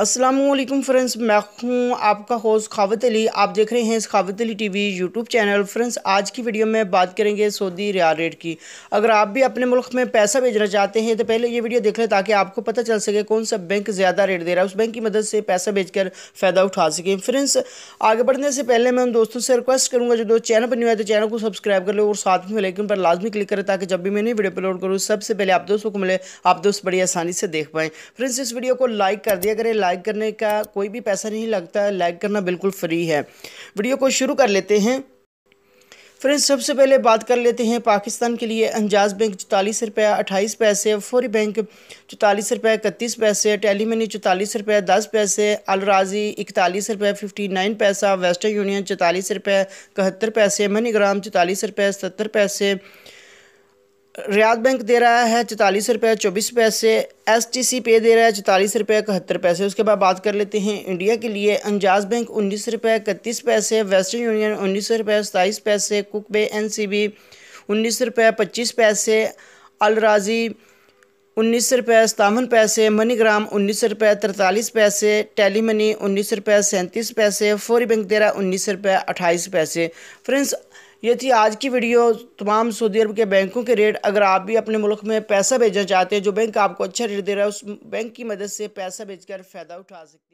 Aslam friends मैं हूँ आपका होस्ट खावत अली आप देख रहे हैं Khawat Ali T V YouTube channel friends आज की वीडियो में बात करेंगे सऊदी रियाल रेट की अगर आप भी अपने मुल्क में पैसा भेजना चाहते हैं तो पहले ये वीडियो देख लें ताकि आपको पता चल सके कौन सा बैंक ज़्यादा रेट दे रहा है उस बैंक की मदद से पैसा कर फ़ायदा उठा सकें फ्रेंड्स आगे बढ़ने से पहले मैं उन दोस्तों से रिक्वेस्ट करूँगा जो दोस्त चैनल पर नहीं है तो चैनल को सब्सक्राइब कर लो और साथ में लेकिन पर लाजमी क्लिक करें ताकि जब भी मैं नई वीडियो अपलोड करूँ सबसे पहले आप दोस्तों को मिले आप दोस्त बड़ी आसानी से देख पाएँ फ्रेंड्स इस वीडियो को लाइक कर दिया करें लाइक करने का कोई भी पैसा नहीं लगता लाइक करना बिल्कुल फ्री है वीडियो को शुरू कर लेते हैं फ्रेंड्स सबसे पहले बात कर लेते हैं पाकिस्तान के लिए अंजाज बैंक चौतालीस रुपये अट्ठाईस पैसे फौरी बैंक चौतालीस रुपये इकतीस पैसे टेली मनी चौतालीस रुपये दस पैसे अलराजी इकतालीस रुपये फिफ्टी नाइन पैसा वेस्टर्न यूनियन चौतालीस रुपये इकहत्तर पैसे मनीग्राम चौतालीस रुपये सत्तर पैसे रियाद बैंक दे रहा है चौतालीस रुपये चौबीस पैसे एस टी सी पे दे रहा है चौतालीस रुपये इकहत्तर पैसे उसके बाद बात कर लेते हैं इंडिया के लिए अंजाज बैंक उन्नीस रुपये इकतीस पैसे वेस्टर्न यूनियन उन्नीस रुपये सताईस पैसे कुक बे एन सी बी उन्नीस रुपये पच्चीस पैसे अलराजी उन्नीस रुपये सतावन पैसे मनीग्राम उन्नीस रुपये तरतालीस पैसे टेली मनी उन्नीस रुपये सैंतीस पैसे फोरी बैंक दे रहा है उन्नीस रुपये अट्ठाईस पैसे फ्रेंड्स ये थी आज की वीडियो तमाम सऊदी अरब के बैंकों के रेट अगर आप भी अपने मुल्क में पैसा भेजना चाहते हैं जो बैंक आपको अच्छा रेट दे रहा है उस बैंक की मदद से पैसा भेजकर फ़ायदा उठा सकते हैं